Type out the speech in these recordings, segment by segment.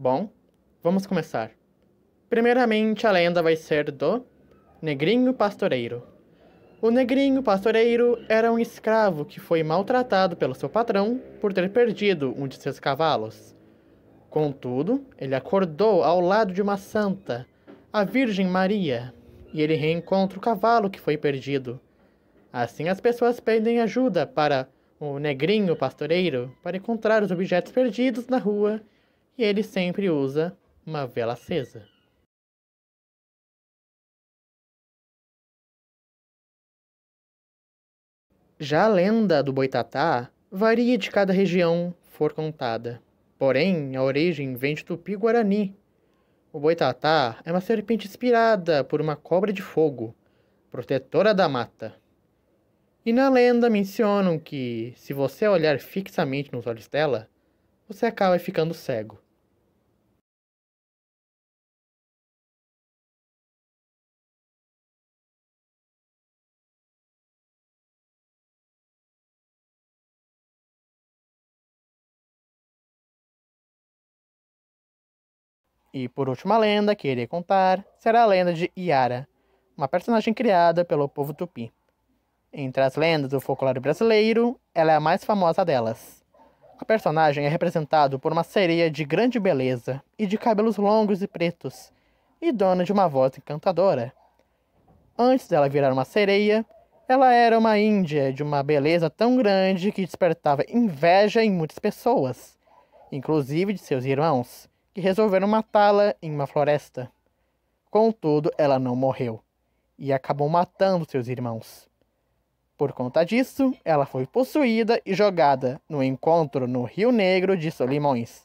Bom, vamos começar. Primeiramente, a lenda vai ser do Negrinho Pastoreiro. O Negrinho Pastoreiro era um escravo que foi maltratado pelo seu patrão por ter perdido um de seus cavalos. Contudo, ele acordou ao lado de uma santa, a Virgem Maria, e ele reencontra o cavalo que foi perdido. Assim, as pessoas pedem ajuda para o negrinho pastoreiro para encontrar os objetos perdidos na rua e ele sempre usa uma vela acesa. Já a lenda do boitatá varia de cada região for contada. Porém, a origem vem de tupi-guarani. O boitatá é uma serpente inspirada por uma cobra de fogo, protetora da mata. E na lenda mencionam que, se você olhar fixamente nos olhos dela, você acaba ficando cego. E por última lenda que irei contar será a lenda de Iara, uma personagem criada pelo povo tupi. Entre as lendas do folclore brasileiro, ela é a mais famosa delas. A personagem é representada por uma sereia de grande beleza e de cabelos longos e pretos, e dona de uma voz encantadora. Antes dela virar uma sereia, ela era uma índia de uma beleza tão grande que despertava inveja em muitas pessoas, inclusive de seus irmãos que resolveram matá-la em uma floresta. Contudo, ela não morreu e acabou matando seus irmãos. Por conta disso, ela foi possuída e jogada no encontro no Rio Negro de Solimões.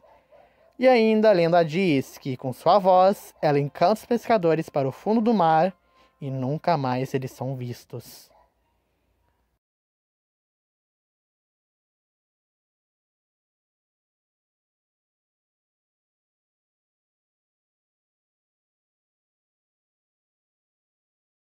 E ainda a lenda diz que, com sua voz, ela encanta os pescadores para o fundo do mar e nunca mais eles são vistos.